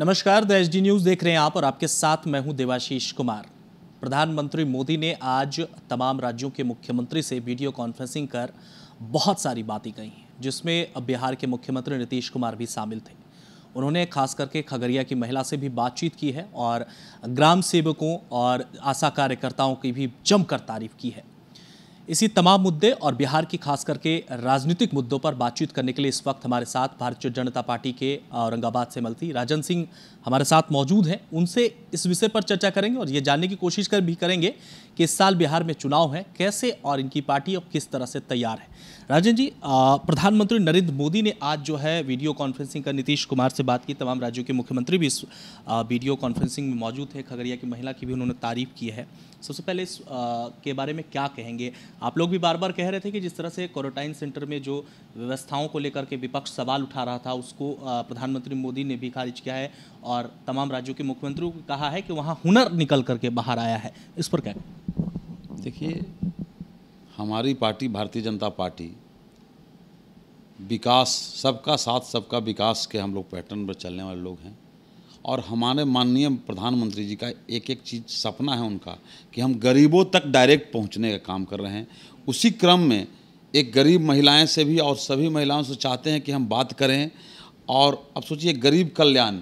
नमस्कार the H news देख रहे हैं आप और आपके साथ मैं हूं देवाशीष कुमार प्रधानमंत्री मोदी ने आज तमाम राज्यों के मुख्यमंत्री से वीडियो कॉन्फ्रेंसिंग कर बहुत सारी बातें कही हैं जिसमें बिहार के मुख्यमंत्री नीतीश कुमार भी शामिल थे उन्होंने खास करके खगड़िया की महिला से भी बातचीत की है और ग्राम सेवकों और आशा कार्यकर्ताओं की भी जमकर तारीफ की है इसी तमाम मुद्दे और बिहार की खास करके राजनीतिक मुद्दों पर बातचीत करने के लिए इस वक्त हमारे साथ भारतीय जनता पार्टी के औरंगाबाद से मलती राजन सिंह हमारे साथ मौजूद हैं उनसे इस विषय पर चर्चा करेंगे और ये जानने की कोशिश कर भी करेंगे कि इस साल बिहार में चुनाव है कैसे और इनकी पार्टी अब किस तरह से तैयार है राजन जी प्रधानमंत्री नरेंद्र मोदी ने आज जो है वीडियो कॉन्फ्रेंसिंग कर नीतीश कुमार से बात की तमाम राज्यों के मुख्यमंत्री भी इस वीडियो कॉन्फ्रेंसिंग में मौजूद थे खगड़िया की महिला की भी उन्होंने तारीफ की है सबसे पहले इस के बारे में क्या कहेंगे आप लोग भी बार बार कह रहे थे कि जिस तरह से क्वारंटाइन सेंटर में जो व्यवस्थाओं को लेकर के विपक्ष सवाल उठा रहा था उसको प्रधानमंत्री मोदी ने भी खारिज किया है और तमाम राज्यों के मुख्यमंत्रियों को कहा है कि वहाँ हुनर निकल करके बाहर आया है इस पर क्या देखिए हमारी पार्टी भारतीय जनता पार्टी विकास सबका साथ सबका विकास के हम लोग पैटर्न पर चलने वाले लोग हैं और हमारे माननीय प्रधानमंत्री जी का एक एक चीज़ सपना है उनका कि हम गरीबों तक डायरेक्ट पहुंचने का काम कर रहे हैं उसी क्रम में एक गरीब महिलाएं से भी और सभी महिलाओं से चाहते हैं कि हम बात करें और अब सोचिए गरीब कल्याण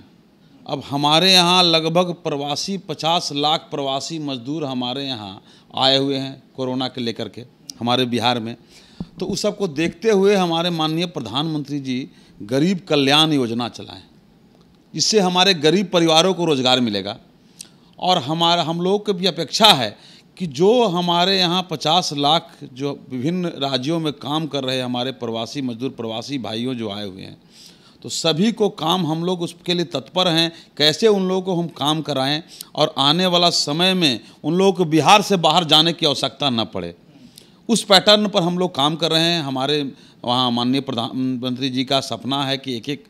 अब हमारे यहाँ लगभग प्रवासी 50 लाख प्रवासी मजदूर हमारे यहाँ आए हुए हैं कोरोना के लेकर के हमारे बिहार में तो उस सबको देखते हुए हमारे माननीय प्रधानमंत्री जी गरीब कल्याण योजना चलाएं इससे हमारे गरीब परिवारों को रोज़गार मिलेगा और हमारा हम लोगों की भी अपेक्षा है कि जो हमारे यहाँ 50 लाख जो विभिन्न राज्यों में काम कर रहे हमारे प्रवासी मजदूर प्रवासी भाइयों जो आए हुए हैं तो सभी को काम हम लोग उसके लिए तत्पर हैं कैसे उन लोगों को हम काम कराएं और आने वाला समय में उन लोगों को बिहार से बाहर जाने की आवश्यकता न पड़े उस पैटर्न पर हम लोग काम कर रहे हैं हमारे वहाँ माननीय प्रधानमंत्री जी का सपना है कि एक एक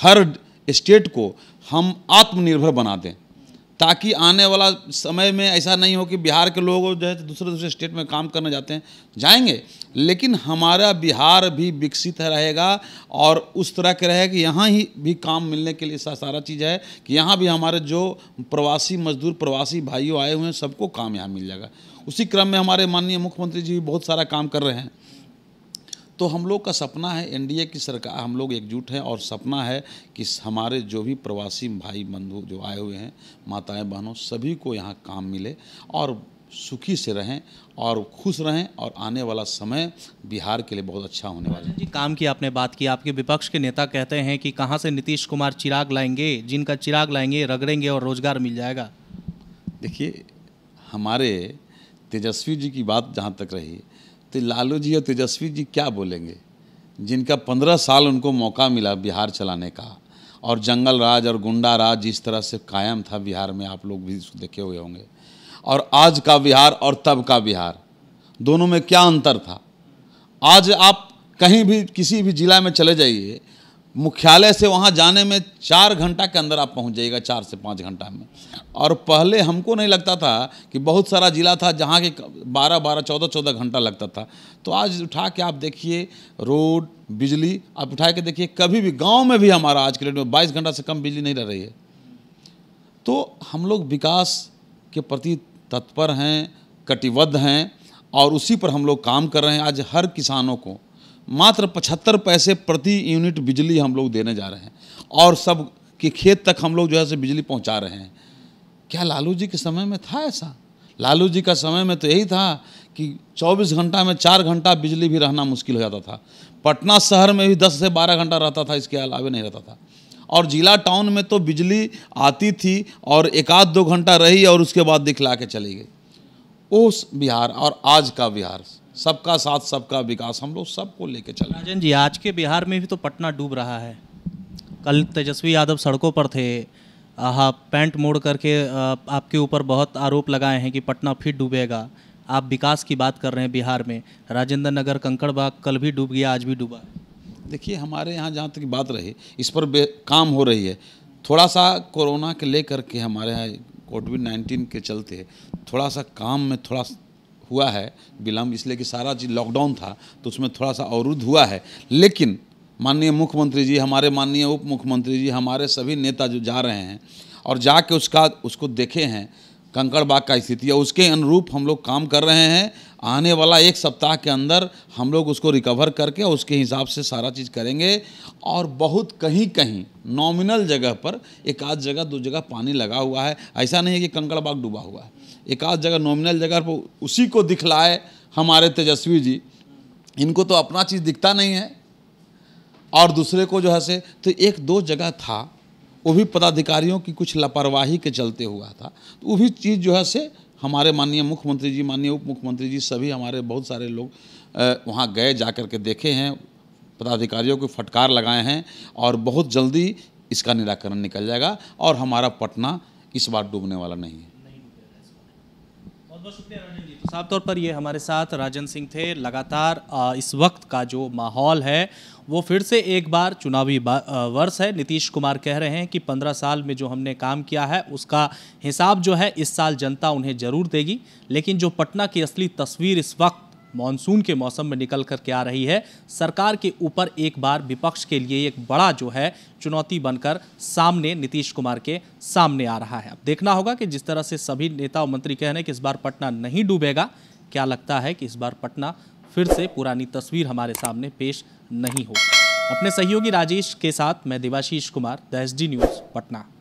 हर स्टेट को हम आत्मनिर्भर बना दें ताकि आने वाला समय में ऐसा नहीं हो कि बिहार के लोग जो है दूसरे दूसरे स्टेट में काम करने जाते हैं जाएंगे लेकिन हमारा बिहार भी विकसित रहेगा और उस तरह के रहेगा कि यहाँ ही भी काम मिलने के लिए सारा चीज़ है कि यहाँ भी हमारे जो प्रवासी मजदूर प्रवासी भाइयों आए हुए हैं सबको काम यहाँ मिल जाएगा उसी क्रम में हमारे माननीय मुख्यमंत्री जी बहुत सारा काम कर रहे हैं तो हम लोग का सपना है एनडीए की सरकार हम लोग एकजुट हैं और सपना है कि हमारे जो भी प्रवासी भाई बंधु जो आए हुए हैं माताएं बहनों सभी को यहाँ काम मिले और सुखी से रहें और खुश रहें और आने वाला समय बिहार के लिए बहुत अच्छा होने वाला है जी काम की आपने बात की आपके विपक्ष के नेता कहते हैं कि कहाँ से नीतीश कुमार चिराग लाएंगे जिनका चिराग लाएंगे रगड़ेंगे और रोज़गार मिल जाएगा देखिए हमारे तेजस्वी जी की बात जहाँ तक रही तो लालू जी और तेजस्वी जी क्या बोलेंगे जिनका पंद्रह साल उनको मौका मिला बिहार चलाने का और जंगल राज और गुंडा राज जिस तरह से कायम था बिहार में आप लोग भी देखे हुए होंगे और आज का बिहार और तब का बिहार दोनों में क्या अंतर था आज आप कहीं भी किसी भी ज़िला में चले जाइए मुख्यालय से वहाँ जाने में चार घंटा के अंदर आप पहुँच जाइएगा चार से पाँच घंटा में और पहले हमको नहीं लगता था कि बहुत सारा ज़िला था जहाँ के बारह बारह चौदह चौदह घंटा लगता था तो आज उठा के आप देखिए रोड बिजली आप उठा के देखिए कभी भी गांव में भी हमारा आज के डेट में बाईस घंटा से कम बिजली नहीं रह रही है तो हम लोग विकास के प्रति तत्पर हैं कटिबद्ध हैं और उसी पर हम लोग काम कर रहे हैं आज हर किसानों को मात्र पचहत्तर पैसे प्रति यूनिट बिजली हम लोग देने जा रहे हैं और सब के खेत तक हम लोग जो है से बिजली पहुंचा रहे हैं क्या लालू जी के समय में था ऐसा लालू जी का समय में तो यही था कि 24 घंटा में चार घंटा बिजली भी रहना मुश्किल हो जाता था पटना शहर में भी 10 से 12 घंटा रहता था इसके अलावा नहीं रहता था और जिला टाउन में तो बिजली आती थी और एक आध दो घंटा रही और उसके बाद दिखला के चली गई उस बिहार और आज का बिहार सबका साथ सबका विकास हम लोग सबको लेके चल राजन जी आज के बिहार में भी तो पटना डूब रहा है कल तेजस्वी यादव सड़कों पर थे हाँ पैंट मोड़ करके आपके ऊपर बहुत आरोप लगाए हैं कि पटना फिर डूबेगा आप विकास की बात कर रहे हैं बिहार में राजेंद्र नगर कंकड़बाग कल भी डूब गया आज भी डूबा देखिए हमारे यहाँ जहाँ तक बात रही इस पर काम हो रही है थोड़ा सा कोरोना के लेकर के हमारे यहाँ कोविड नाइन्टीन के चलते थोड़ा सा काम में थोड़ा हुआ है विलम्ब इसलिए कि सारा चीज़ लॉकडाउन था तो उसमें थोड़ा सा अवरुद्ध हुआ है लेकिन माननीय मुख्यमंत्री जी हमारे माननीय उप मुख्यमंत्री जी हमारे सभी नेता जो जा रहे हैं और जाके उसका उसको देखे हैं कंकड़बाग का स्थिति है उसके अनुरूप हम लोग काम कर रहे हैं आने वाला एक सप्ताह के अंदर हम लोग उसको रिकवर करके उसके हिसाब से सारा चीज़ करेंगे और बहुत कहीं कहीं नॉमिनल जगह पर एक आध जगह दो जगह पानी लगा हुआ है ऐसा नहीं है कि कंकड़ बाग डूबा हुआ है एक आध जगह नॉमिनल जगह पर उसी को दिखलाए हमारे तेजस्वी जी इनको तो अपना चीज़ दिखता नहीं है और दूसरे को जो है से तो एक दो जगह था वो भी पदाधिकारियों की कुछ लापरवाही के चलते हुआ था तो वो भी चीज़ जो है से हमारे माननीय मुख्यमंत्री जी माननीय उप मुख्यमंत्री जी सभी हमारे बहुत सारे लोग वहाँ गए जा कर के देखे हैं पदाधिकारियों को फटकार लगाए हैं और बहुत जल्दी इसका निराकरण निकल जाएगा और हमारा पटना इस बार डूबने वाला नहीं है बहुत बहुत शुक्रिया साफ तौर पर ये हमारे साथ राजन सिंह थे लगातार इस वक्त का जो माहौल है वो फिर से एक बार चुनावी वर्ष है नीतीश कुमार कह रहे हैं कि पंद्रह साल में जो हमने काम किया है उसका हिसाब जो है इस साल जनता उन्हें जरूर देगी लेकिन जो पटना की असली तस्वीर इस वक्त मानसून के मौसम में निकल कर के आ रही है सरकार के ऊपर एक बार विपक्ष के लिए एक बड़ा जो है चुनौती बनकर सामने नीतीश कुमार के सामने आ रहा है अब देखना होगा कि जिस तरह से सभी नेता और मंत्री कह रहे हैं कि इस बार पटना नहीं डूबेगा क्या लगता है कि इस बार पटना फिर से पुरानी तस्वीर हमारे सामने पेश नहीं हो अपने सहयोगी राजेश के साथ मैं Debashish Kumar the S news Patna